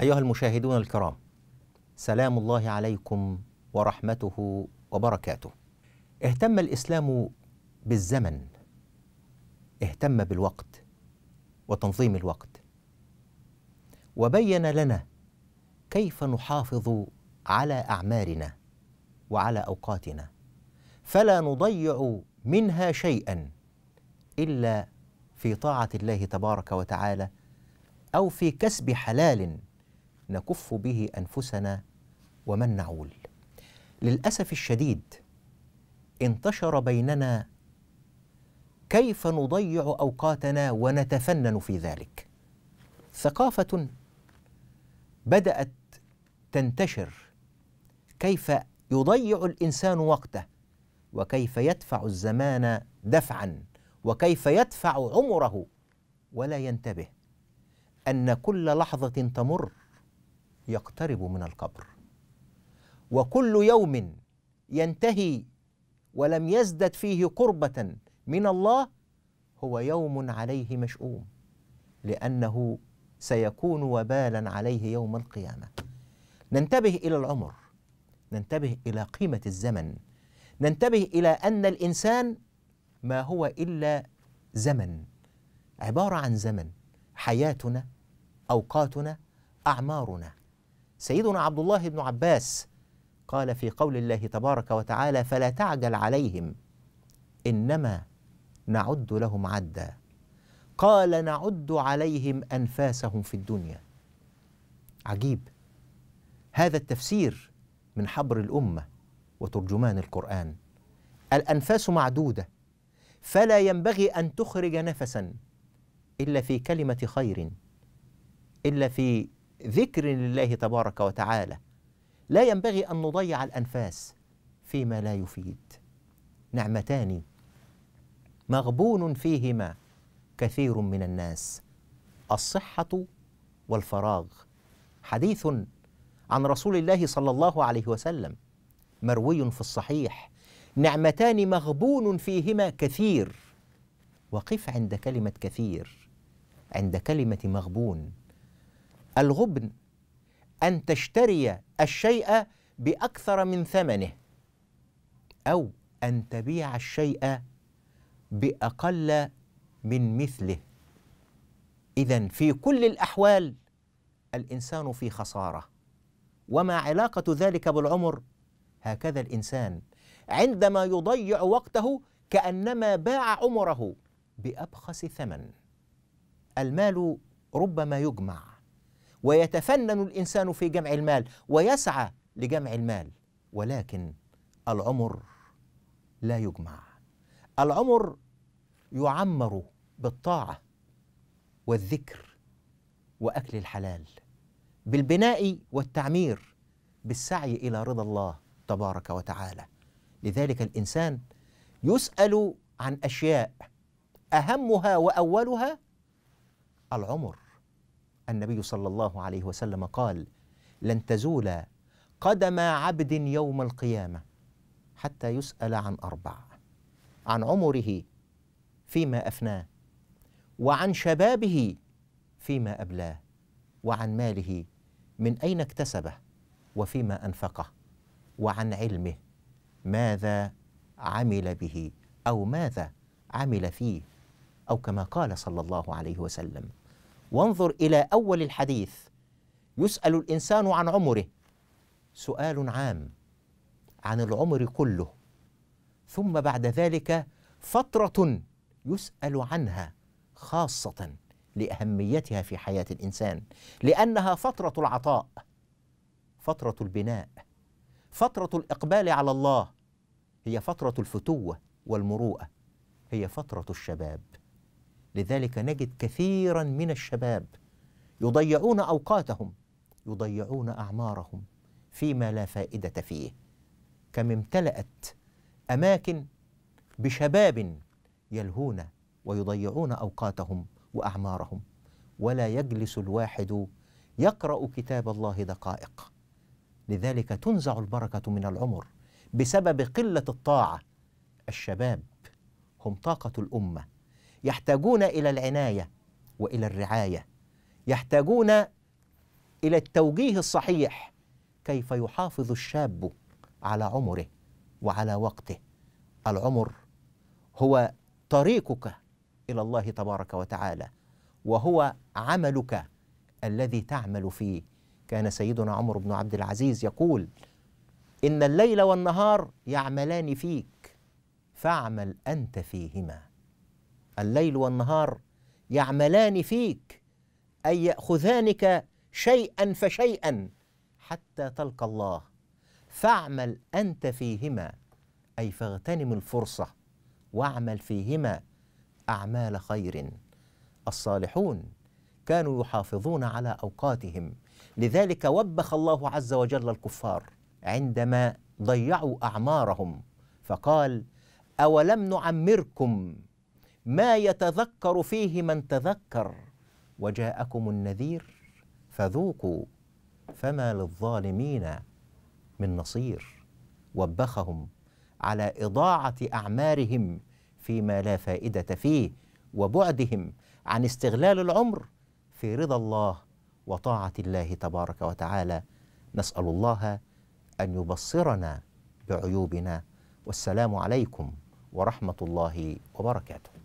أيها المشاهدون الكرام سلام الله عليكم ورحمته وبركاته اهتم الإسلام بالزمن اهتم بالوقت وتنظيم الوقت وبين لنا كيف نحافظ على أعمارنا وعلى أوقاتنا فلا نضيع منها شيئا إلا في طاعة الله تبارك وتعالى أو في كسب حلال نكف به انفسنا ومن نعول للاسف الشديد انتشر بيننا كيف نضيع اوقاتنا ونتفنن في ذلك ثقافه بدات تنتشر كيف يضيع الانسان وقته وكيف يدفع الزمان دفعا وكيف يدفع عمره ولا ينتبه ان كل لحظه تمر يقترب من القبر وكل يوم ينتهي ولم يزدد فيه قربة من الله هو يوم عليه مشؤوم لأنه سيكون وبالا عليه يوم القيامة ننتبه إلى العمر ننتبه إلى قيمة الزمن ننتبه إلى أن الإنسان ما هو إلا زمن عبارة عن زمن حياتنا أوقاتنا أعمارنا سيدنا عبد الله بن عباس قال في قول الله تبارك وتعالى فلا تعجل عليهم انما نعد لهم عدا قال نعد عليهم انفاسهم في الدنيا عجيب هذا التفسير من حبر الامه وترجمان القران الانفاس معدوده فلا ينبغي ان تخرج نفسا الا في كلمه خير الا في ذكر لله تبارك وتعالى لا ينبغي ان نضيع الانفاس فيما لا يفيد نعمتان مغبون فيهما كثير من الناس الصحه والفراغ حديث عن رسول الله صلى الله عليه وسلم مروي في الصحيح نعمتان مغبون فيهما كثير وقف عند كلمه كثير عند كلمه مغبون الغبن أن تشتري الشيء بأكثر من ثمنه أو أن تبيع الشيء بأقل من مثله إذا في كل الأحوال الإنسان في خسارة وما علاقة ذلك بالعمر هكذا الإنسان عندما يضيع وقته كأنما باع عمره بأبخس ثمن المال ربما يجمع ويتفنن الانسان في جمع المال ويسعى لجمع المال ولكن العمر لا يجمع العمر يعمر بالطاعه والذكر واكل الحلال بالبناء والتعمير بالسعي الى رضا الله تبارك وتعالى لذلك الانسان يسال عن اشياء اهمها واولها العمر النبي صلى الله عليه وسلم قال لن تزول قدم عبد يوم القيامه حتى يسال عن اربع عن عمره فيما افناه وعن شبابه فيما ابلاه وعن ماله من اين اكتسبه وفيما انفقه وعن علمه ماذا عمل به او ماذا عمل فيه او كما قال صلى الله عليه وسلم وانظر إلى أول الحديث يسأل الإنسان عن عمره سؤال عام عن العمر كله ثم بعد ذلك فترة يسأل عنها خاصة لأهميتها في حياة الإنسان لأنها فترة العطاء فترة البناء فترة الإقبال على الله هي فترة الفتوة والمروءة هي فترة الشباب لذلك نجد كثيرا من الشباب يضيعون اوقاتهم يضيعون اعمارهم فيما لا فائده فيه كم امتلات اماكن بشباب يلهون ويضيعون اوقاتهم واعمارهم ولا يجلس الواحد يقرا كتاب الله دقائق لذلك تنزع البركه من العمر بسبب قله الطاعه الشباب هم طاقه الامه يحتاجون الى العنايه والى الرعايه يحتاجون الى التوجيه الصحيح كيف يحافظ الشاب على عمره وعلى وقته العمر هو طريقك الى الله تبارك وتعالى وهو عملك الذي تعمل فيه كان سيدنا عمر بن عبد العزيز يقول ان الليل والنهار يعملان فيك فاعمل انت فيهما الليل والنهار يعملان فيك أي يأخذانك شيئا فشيئا حتى تلقى الله فاعمل أنت فيهما أي فاغتنم الفرصة واعمل فيهما أعمال خير الصالحون كانوا يحافظون على أوقاتهم لذلك وبخ الله عز وجل الكفار عندما ضيعوا أعمارهم فقال أولم نعمركم ما يتذكر فيه من تذكر وجاءكم النذير فذوقوا فما للظالمين من نصير وبخهم على اضاعه اعمارهم فيما لا فائده فيه وبعدهم عن استغلال العمر في رضا الله وطاعه الله تبارك وتعالى نسال الله ان يبصرنا بعيوبنا والسلام عليكم ورحمه الله وبركاته